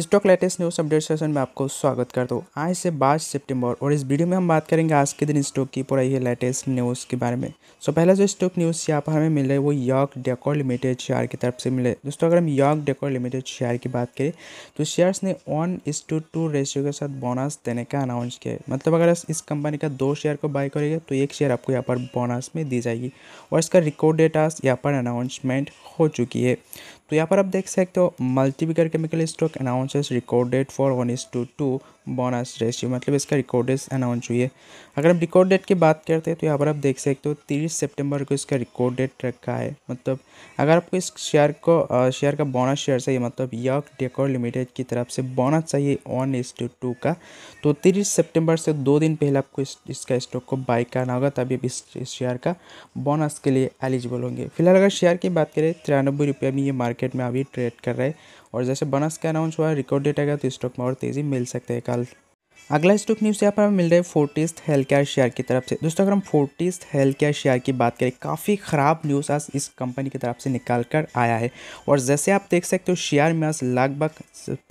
stock latest news update session में आपको स्वागत कर दो आज से बाईस सितंबर और इस वीडियो में हम बात करेंगे आज के दिन स्टॉक की पूरा ये लेटेस्ट न्यूज़ के बारे में सो पहला जो स्टॉक न्यूज़ यहाँ पर हमें मिल रहा है वो यॉक डेकोर लिमिटेड शेयर की तरफ से मिले दोस्तों अगर हम यॉक डेकोर लिमिटेड शेयर की बात करें तो शेयर्स ने ऑन इस टू टू रेशियो के साथ बोनस देने का अनाउंस किया है मतलब अगर इस कंपनी का दो शेयर को बाय करेगा तो एक शेयर आपको यहाँ पर बोनस में दी जाएगी और इसका रिकॉर्ड डेटा यहाँ पर अनाउंसमेंट हो चुकी है तो यहाँ पर आप देख सकते हो मल्टीविकर chemical stock announces recorded for one is two two bonus as ratio मतलब इसका रिकॉर्ड डेट अनाउंस हुई है अगर हम रिकॉर्ड डेट की बात करते हैं तो यहाँ पर आप देख सकते हो तीस सितंबर को इसका रिकॉर्ड डेट रखा है मतलब अगर आपको इस शेयर को शेयर का बोनस शेयर चाहिए मतलब यक डेकोर लिमिटेड की तरफ से बोनस चाहिए वन एस टू का तो तीस सेप्टेम्बर से दो दिन पहले आपको इस, इसका स्टॉक को बाई करना होगा तभी आप इस, शेयर का बोनस के लिए एलिजिबल होंगे फिलहाल अगर शेयर की बात करें तिरानबे रुपये में ये मार्केट में अभी ट्रेड कर रहे हैं और जैसे बनस का अनाउंस हुआ रिकॉर्ड डेट आएगा तो स्टॉक में और तेज़ी मिल सकती है कल अगला स्टॉक न्यूज़ यहाँ पर हमें मिल रहा है फोर्टिस्ट हेल्थ केयर शेयर की तरफ से दोस्तों अगर हम फोर्टिस्ट हेल्थ केयर शेयर की बात करें काफ़ी ख़राब न्यूज़ आज इस कंपनी की तरफ से निकाल कर आया है और जैसे आप देख सकते हो शेयर में आज लगभग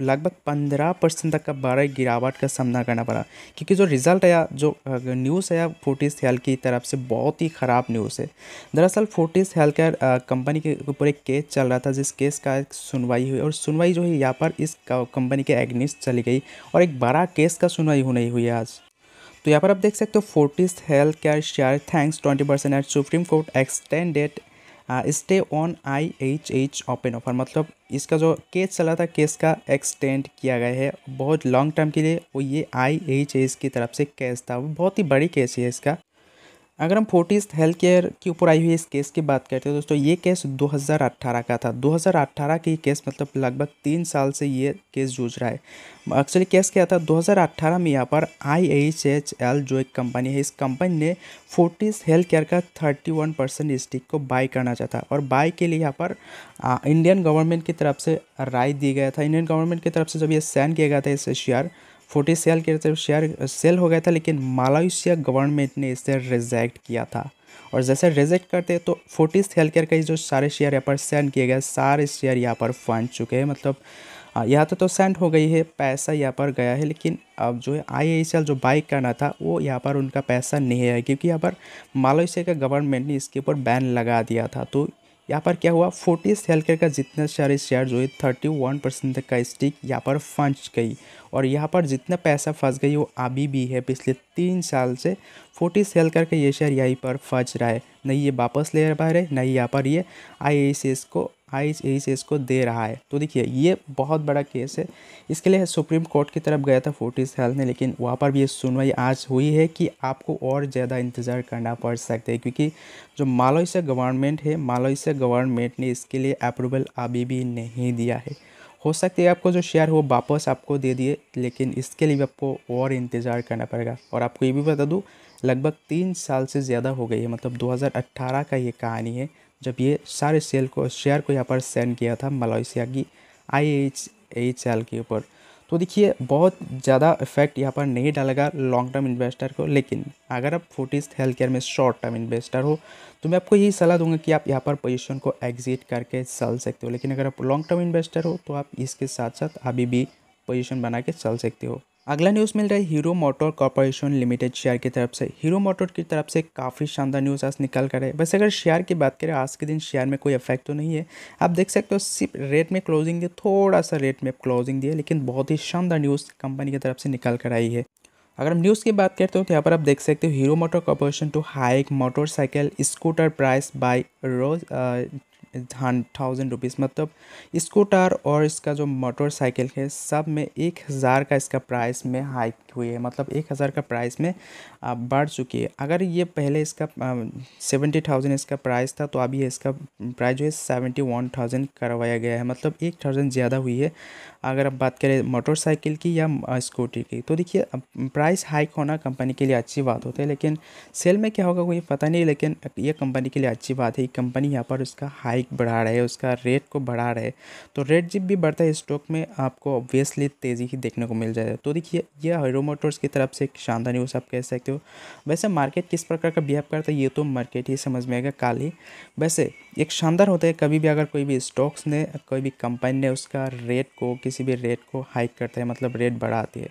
लगभग पंद्रह परसेंट तक का बड़ा गिरावट का सामना करना पड़ा क्योंकि जो रिजल्ट आया जो न्यूज़ आया फोर्टिस हेल्थ की तरफ से बहुत ही ख़राब न्यूज़ है दरअसल फोर्टिस हेल्थ केयर कंपनी के ऊपर एक केस चल रहा था जिस केस का सुनवाई हुई और सुनवाई जो है यहाँ पर इस कंपनी के एग्निस्ट चली गई और एक बड़ा केस का सुनवाई होने नहीं हुई आज तो यहाँ पर आप देख सकते हो Fortis health care share tanks twenty percent at Supreme Court extended stay on I H H open offer मतलब इसका जो केस चला था केस का एक्सटेंड किया गया है बहुत लॉन्ग टर्म के लिए वो ये आई एच एच की तरफ से केस था बहुत ही बड़ी केस है इसका अगर हम फोर्टीज हेल्थ केयर के ऊपर आई हुई इस केस की बात करते हैं दोस्तों ये केस 2018 का था 2018 ये केस मतलब लगभग तीन साल से ये केस जूझ रहा है एक्चुअली केस क्या था 2018 में यहाँ पर आई एच एच एल जो एक कंपनी है इस कंपनी ने फोर्टीज हेल्थ केयर का 31 परसेंट स्टिक को बाय करना चाहता और बाय के लिए यहाँ पर आ, इंडियन गवर्नमेंट की तरफ से राय दी गया था इंडियन गवर्नमेंट की तरफ से जब ये सैन किया गया था इस शेयर फोर्टी सेल के तरफ शेयर सेल हो गया था लेकिन मालाइशिया गवर्नमेंट ने इसे रिजेक्ट किया था और जैसे रिजेक्ट करते तो फोर्टिस हेल्थ केयर के जो सारे शेयर यहाँ पर सेंड किए गए सारे शेयर यहाँ पर फंड चुके हैं मतलब यहाँ तो तो सेंड हो गई है पैसा यहाँ पर गया है लेकिन अब जो है आई जो बाइक करना था वो यहाँ पर उनका पैसा नहीं है क्योंकि यहाँ पर मालवेशिया का गवर्नमेंट ने इसके ऊपर बैन लगा दिया था तो यहाँ पर क्या हुआ फोर्टिस हेल्थ केयर का जितने सारे शेयर जो है थर्टी वन परसेंट तक का स्टिक यहाँ पर फंस गई और यहाँ पर जितना पैसा फंस गई वो अभी भी है पिछले तीन साल से फोर्टी सेल करके ये शेयर यहीं पर फंस रहा है नहीं ये वापस ले पा रहे नहीं यहाँ पर ये आई को आई एस को दे रहा है तो देखिए ये बहुत बड़ा केस है इसके लिए सुप्रीम कोर्ट की तरफ गया था फोर्टी सेल ने लेकिन वहाँ पर भी ये सुनवाई आज हुई है कि आपको और ज़्यादा इंतज़ार करना पड़ सकता है क्योंकि जो मालोइसा गवर्नमेंट है मालोइसा गवर्नमेंट ने इसके लिए अप्रूवल अभी भी नहीं दिया है हो सकती है आपको जो शेयर हो वापस आपको दे दिए लेकिन इसके लिए भी आपको और इंतज़ार करना पड़ेगा और आपको ये भी बता दूँ लगभग तीन साल से ज़्यादा हो गई है मतलब 2018 का ये कहानी है जब ये सारे सेल को शेयर को यहाँ पर सेंड किया था मलाइसिया की आई एच एच एल के ऊपर तो देखिए बहुत ज़्यादा इफेक्ट यहाँ पर नहीं डालेगा लॉन्ग टर्म इन्वेस्टर को लेकिन अगर आप फोर्टिस हेल्थ केयर में शॉर्ट टर्म इन्वेस्टर हो तो मैं आपको यही सलाह दूंगा कि आप यहाँ पर पोजीशन को एग्जिट करके चल सकते हो लेकिन अगर आप लॉन्ग टर्म इन्वेस्टर हो तो आप इसके साथ साथ अभी भी पोजिशन बना के चल सकते हो अगला न्यूज़ मिल रहा है Hero motor corporation limited share की तरफ से हीरो मोटर की तरफ से काफ़ी शानदार न्यूज़ आज निकल कर है वैसे अगर शेयर की बात करें आज के दिन शेयर में कोई इफेक्ट तो नहीं है आप देख सकते हो सिर्फ रेट में क्लोजिंग दी थोड़ा सा रेट में क्लोजिंग दिया लेकिन बहुत ही शानदार न्यूज़ कंपनी की तरफ से निकल कर आई है अगर हम न्यूज़ की बात करते हो तो यहाँ पर आप देख सकते हो Hero motor corporation to hike motorcycle scooter price by rose thousand rupees मतलब स्कूटर और इसका जो मोटरसाइकिल है सब में एक हज़ार का इसका प्राइस में हाइक हुई है मतलब एक हज़ार का प्राइस में बढ़ चुकी है अगर ये पहले इसका सेवेंटी थाउजेंड इसका प्राइस था तो अभी इसका प्राइस जो है सेवेंटी वन थाउजेंड करवाया गया है मतलब एक थाउजेंड ज़्यादा हुई है अगर आप बात करें मोटरसाइकिल की या स्कूटी की तो देखिए प्राइस हाइक होना कंपनी के लिए अच्छी बात होती है लेकिन सेल में क्या होगा कोई पता नहीं लेकिन ये कंपनी के लिए अच्छी बात है कंपनी यहाँ पर उसका हाइक बढ़ा रहे है उसका रेट को बढ़ा रहे तो रेट जब भी बढ़ता है स्टॉक में आपको ऑब्वियसली तेज़ी ही देखने को मिल जाएगा तो देखिए यह हीरो हीरो मोटर्स की तरफ से एक शानदार न्यूज़ आप कह सकते हो वैसे मार्केट किस प्रकार का बिहेव करता है ये तो मार्केट ही समझ में आएगा कल ही वैसे एक शानदार होता है कभी भी अगर कोई भी स्टॉक्स ने कोई भी कंपनी ने उसका रेट को किसी भी रेट को हाइक करता है मतलब रेट बढ़ाती है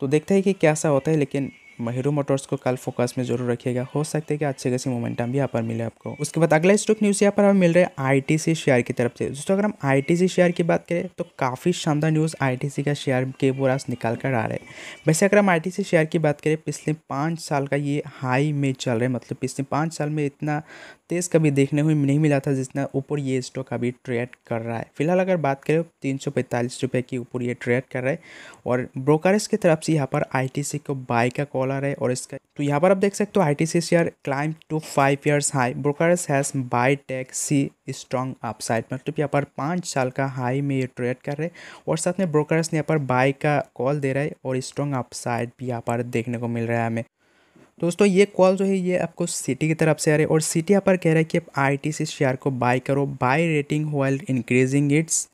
तो देखते हैं कि कैसा होता है लेकिन महरू मोटर्स को कल फोकस में जरूर रखिएगा हो सकता है कि अच्छे खासी मोमेंटम भी यहाँ पर मिले आपको उसके बाद अगला स्टॉक न्यूज़ यहाँ पर हमें मिल रहा है आईटीसी शेयर की तरफ से दोस्तों अगर हम आईटीसी शेयर की बात करें तो काफ़ी शानदार न्यूज़ आईटीसी का शेयर के पूरा निकाल कर आ रहे हैं वैसे अगर हम सी शेयर की बात करें पिछले पाँच साल का ये हाई में चल रहा है मतलब पिछले पाँच साल में इतना तेज़ कभी देखने को नहीं मिला था जितना ऊपर ये स्टॉक अभी ट्रेड कर रहा है फिलहाल अगर बात करें तो तीन सौ पैंतालीस रुपये के ऊपर ये ट्रेड कर रहा है और ब्रोकरेज की तरफ से यहाँ पर आई को बाई का कॉल डॉलर है और इसका तो यहाँ पर आप देख सकते हो I share climb to five years high brokers has buy tech see strong upside मतलब यहाँ पर पाँच साल का हाई में ये ट्रेड कर रहे हैं और साथ में ब्रोकरस ने यहाँ पर बाई का कॉल दे रहा है और स्ट्रॉन्ग अपसाइड भी यहाँ पर देखने को मिल रहा है हमें तो दोस्तों ये कॉल जो है ये आपको सिटी की तरफ से आ रही है और सिटी यहाँ पर कह रहा है कि आप आई शेयर को बाय करो buy rating while increasing its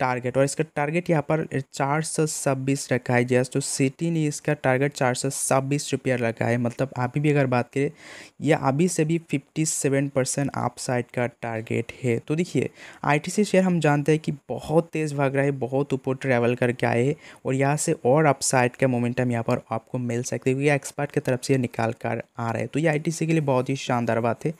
target और इसका टारगेट यहाँ पर चार सौ छब्बीस रखा है जैस तो सिटी ने इसका टारगेट चार सौ छब्बीस रुपया रखा है मतलब अभी भी अगर बात करें यह अभी से भी fifty seven percent upside का टारगेट है तो देखिए आईटीसी शेयर हम जानते हैं कि बहुत तेज़ भाग रहा है बहुत ऊपर ट्रैवल करके आए है और यहाँ से और अप साइड का मोमेंटम यहाँ पर आपको मिल सकते हैं क्योंकि एक्सपर्ट की तरफ से ये निकाल कर आ रहे हैं तो ये आई के लिए बहुत ही शानदार बात है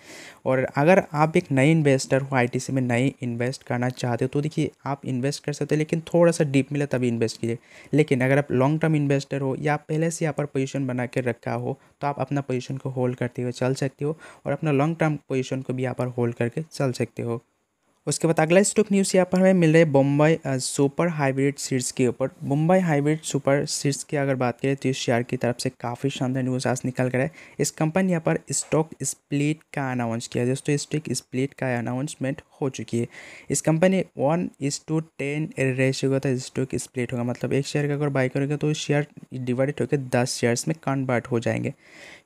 और अगर आप एक नए इन्वेस्टर हो आई में नए इन्वेस्ट करना चाहते हो तो देखिए आप इन्वेस्ट इन्वेस्ट कर सकते हो लेकिन थोड़ा सा डीप मिले तभी इन्वेस्ट कीजिए लेकिन अगर आप लॉन्ग टर्म इन्वेस्टर हो या पहले से यहाँ पर पोजीशन बना के रखा हो तो आप अपना पोजीशन को होल्ड करते हुए चल सकते हो और अपना लॉन्ग टर्म पोजीशन को भी यहाँ पर होल्ड करके चल सकते हो उसके बाद अगला स्टॉक न्यूज़ यहाँ पर हमें मिल रहा है बम्बई सुपर हाइब्रिड सीड्स के ऊपर बम्बई हाइब्रिड सुपर सीड्स की अगर बात करें तो इस शेयर की तरफ से काफ़ी शानदार न्यूज़ आज निकल कर है इस कंपनी यहाँ पर स्टॉक स्प्लिट का अनाउंस किया दोस्तों स्टॉक स्प्लिट का अनाउंसमेंट हो चुकी है इस company one is to ten ratio का स्टॉक स्प्लिट होगा मतलब एक शेयर का अगर बाई करोगे तो शेयर डिवाइडेड होकर दस शेयर्स में कन्वर्ट हो जाएंगे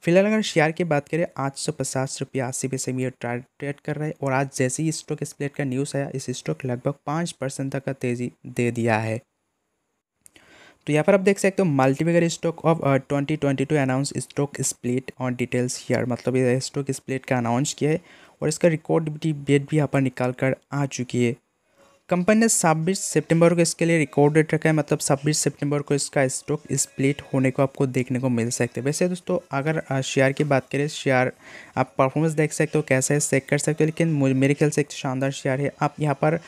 फिलहाल अगर शेयर की बात करें आठ सौ पचास रुपये अस्सी पैसे में ट्रेड कर रहे हैं और आज जैसे ही स्टॉक स्प्लिट का न्यूज़ आया इस स्टॉक लगभग पाँच परसेंट तक का तेज़ी दे दिया है तो यहाँ पर आप देख सकते हो multibagger stock of twenty twenty two announce stock split on details here मतलब ये स्टॉक स्प्लिट का अनाउंस किया है और इसका रिकॉर्ड डेट भी यहाँ पर निकाल कर आ चुकी है कंपनी ने छब्बीस सितंबर को इसके लिए रिकॉर्ड डेट रखा है मतलब छब्बीस सितंबर को इसका स्टॉक स्प्लिट होने को आपको देखने को मिल सकता है वैसे दोस्तों अगर शेयर की बात करें शेयर आप परफॉर्मेंस देख सकते हो कैसा है चेक कर सकते हो लेकिन मेरे ख्याल से एक शानदार शेयर है आप यहाँ पर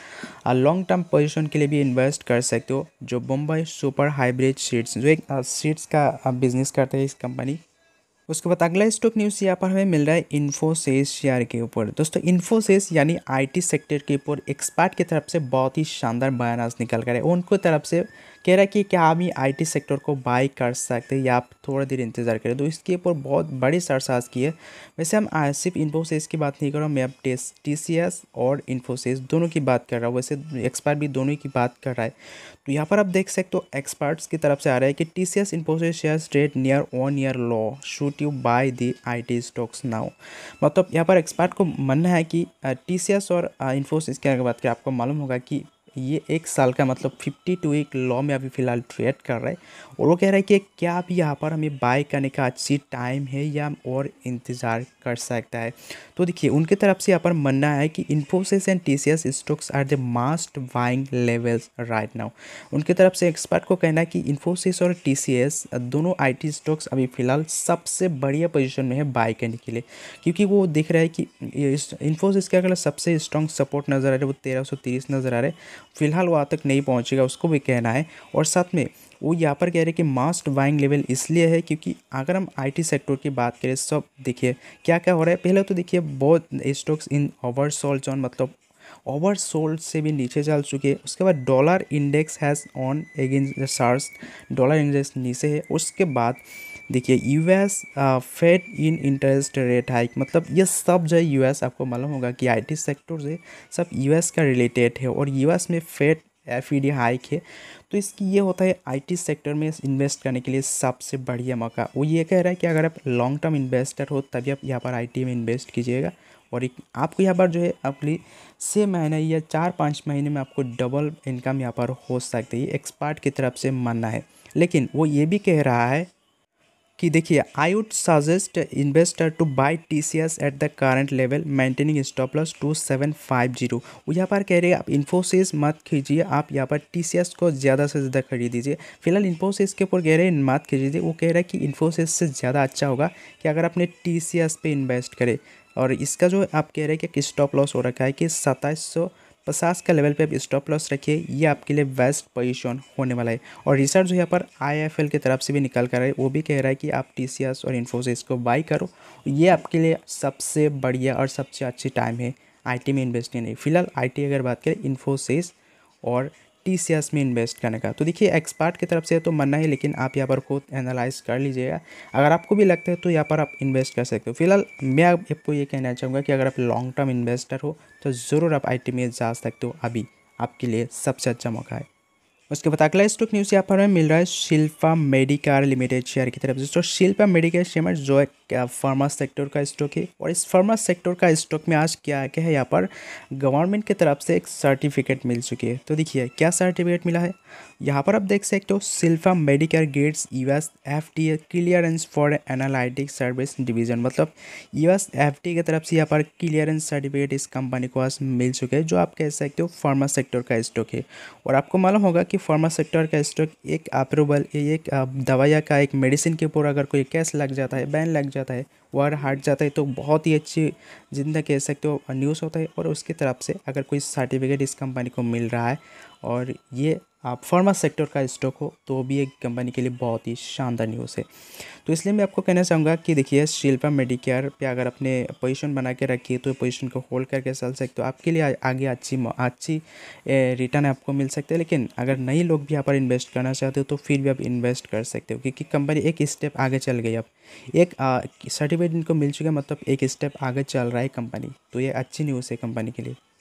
लॉन्ग टर्म पोजिशन के लिए भी इन्वेस्ट कर सकते हो जो बम्बई सुपर हाईब्रिड सीड्स जो एक सीड्स का बिजनेस करते हैं इस कंपनी उसके बाद अगला स्टॉक न्यूज़ यहाँ पर हमें मिल रहा है इन्फोसेस शेयर के ऊपर दोस्तों इन्फोसेस यानी आईटी सेक्टर के ऊपर एक्सपर्ट की तरफ से बहुत ही शानदार आज निकल कर है उनको तरफ से कह रहा है कि क्या हम ही आई सेक्टर को बाई कर सकते हैं या आप थोड़ा देर इंतज़ार करें तो इसके ऊपर बहुत बड़े सरसाज की है वैसे हम सिर्फ इन्फोसिस की बात नहीं कर रहा हूँ मैं अब टी सी एस और इन्फोसिस दोनों की बात कर रहा हूँ वैसे एक्सपर्ट भी दोनों की बात कर रहा है तो यहाँ पर आप देख सकते हो एक्सपर्ट्स की तरफ से आ रहा है कि T C S Infosys share rate near one year low should you buy the I T stocks now मतलब यहाँ पर एक्सपर्ट को मानना है कि टी सी एस और इन्फोसिस की अगर बात करें आपको मालूम होगा कि ये एक साल का मतलब फिफ्टी टू वीक लॉ में अभी फ़िलहाल ट्रेड कर रहा है और वो कह रहा है कि क्या अभी यहाँ पर हमें बाय करने का अच्छी टाइम है या और इंतज़ार कर सकता है तो देखिए उनके तरफ से यहाँ पर मानना है कि Infosys and T stocks are the most buying levels right now उनके तरफ से एक्सपर्ट को कहना है कि इन्फोसिस और टी दोनों आई स्टॉक्स अभी फ़िलहाल सबसे बढ़िया पोजिशन में है बाय करने के लिए क्योंकि वो देख रहा है कि इन्फोसिस के अगर सबसे स्ट्रॉन्ग सपोर्ट नज़र आ रहा है वो तेरह नज़र आ रहा है फ़िलहाल वहाँ तक नहीं पहुँचेगा उसको भी कहना है और साथ में वो यहाँ पर कह रहे हैं कि मास्ट बाइंग लेवल इसलिए है क्योंकि अगर हम आईटी सेक्टर की बात करें सब देखिए क्या क्या हो रहा है पहले तो देखिए बहुत stocks in oversold on मतलब ओवर सोल्ड से भी नीचे चल चुके हैं उसके बाद dollar index has on against the sars dollar index नीचे है उसके बाद देखिए US Fed in interest rate hike मतलब ये सब जो है यूएस आपको मालूम होगा कि आईटी सेक्टर से सब यूएस का रिलेटेड है और यूएस में Fed F E D hike है तो इसकी ये होता है आईटी सेक्टर में इन्वेस्ट करने के लिए सबसे बढ़िया मौका वो ये कह रहा है कि अगर आप लॉन्ग टर्म इन्वेस्टर हो तभी आप यहाँ पर टी में इन्वेस्ट कीजिएगा और एक आपको यहाँ पर जो है अपनी छः महीने या चार पाँच महीने में आपको डबल इनकम यहाँ पर हो सकती है एक्सपर्ट की तरफ से मानना है लेकिन वो ये भी कह रहा है कि देखिए I would suggest investor to buy T C S at the current level maintaining stop loss two seven five zero यहाँ पर कह रहे हैं आप इन्फोसिस मत खींचिए आप यहाँ पर टी सी एस को ज़्यादा से ज़्यादा खरीद दीजिए फिलहाल इन्फोसिस के ऊपर कह रहे हैं मत खरीदीजिए वो कह रहा है कि इन्फोसिस से ज़्यादा अच्छा होगा कि अगर आपने टी सी एस पे इन्वेस्ट करें और इसका जो आप कह रहे हैं कि स्टॉप लॉस हो रखा है कि सत्ताईस सौ पचास का लेवल पे आप स्टॉप लॉस रखिए ये आपके लिए बेस्ट पोजीशन होने वाला है और रिसर्च जो यहाँ पर आईएफएल की तरफ से भी निकल कर रहा है वो भी कह रहा है कि आप टीसीएस और इन्फोसिस को बाई करो ये आपके लिए सबसे बढ़िया और सबसे अच्छी टाइम है आईटी में इन्वेस्ट नहीं फिलहाल आईटी अगर बात करें इन्फोसिस और टी एस में इन्वेस्ट करने का तो देखिए एक्सपर्ट की तरफ से तो मनना है लेकिन आप यहाँ पर खुद एनालाइज कर लीजिएगा अगर आपको भी लगता है तो यहाँ पर आप इन्वेस्ट कर सकते हो फिलहाल मैं आपको ये कहना चाहूँगा कि अगर आप लॉन्ग टर्म इन्वेस्टर हो तो ज़रूर आप आई में जा सकते हो अभी आपके लिए सबसे अच्छा मौका है उसके बाद अगला स्टॉक न्यूज़ यहाँ पर हमें मिल रहा है शिल्पा मेडिकार लिमिटेड शेयर की तरफ से तो शिल्पा मेडिकल शेयर जो है फार्मा सेक्टर का स्टॉक है और इस फार्मा सेक्टर का स्टॉक में आज क्या क्या है यहाँ पर गवर्नमेंट की तरफ से एक सर्टिफिकेट मिल चुकी है तो देखिए क्या सर्टिफिकेट मिला है यहाँ पर आप देख सकते हो Shilpa medical gets US F T clearance for analytic service division मतलब यूएस एफ टी की तरफ से यहाँ पर क्लियरेंस सर्टिफिकेट इस कंपनी को आज मिल चुके हैं जो आप कह सकते हो फार्मा सेक्टर का स्टॉक है और आपको मालूम होगा कि फार्मा सेक्टर का स्टॉक एक अप्रूवल एक दवाइया का एक मेडिसिन के ऊपर अगर कोई कैश लग जाता है बैन लग जाता है वार हट जाता है तो बहुत ही अच्छी जिंदा कह सकते हो न्यूज़ होता है और उसकी तरफ से अगर कोई सर्टिफिकेट इस कंपनी को मिल रहा है और ये आप फार्मा सेक्टर का स्टॉक हो तो भी एक कंपनी के लिए बहुत ही शानदार न्यूज़ है तो इसलिए मैं आपको कहना चाहूँगा कि देखिए शिल्पा मेडिकेयर पे अगर अपने पोजीशन बना के रखिए तो पोजीशन को होल्ड करके चल सकते हो आपके लिए आगे अच्छी अच्छी रिटर्न आपको मिल सकता है लेकिन अगर नए लोग भी यहाँ पर इन्वेस्ट करना चाहते हो तो फिर भी आप इन्वेस्ट कर सकते हो क्योंकि कंपनी एक स्टेप आगे चल गई अब एक सर्टिफिकेट इनको मिल चुका है मतलब एक स्टेप आगे चल रहा है कंपनी तो ये अच्छी न्यूज़ है कंपनी के लिए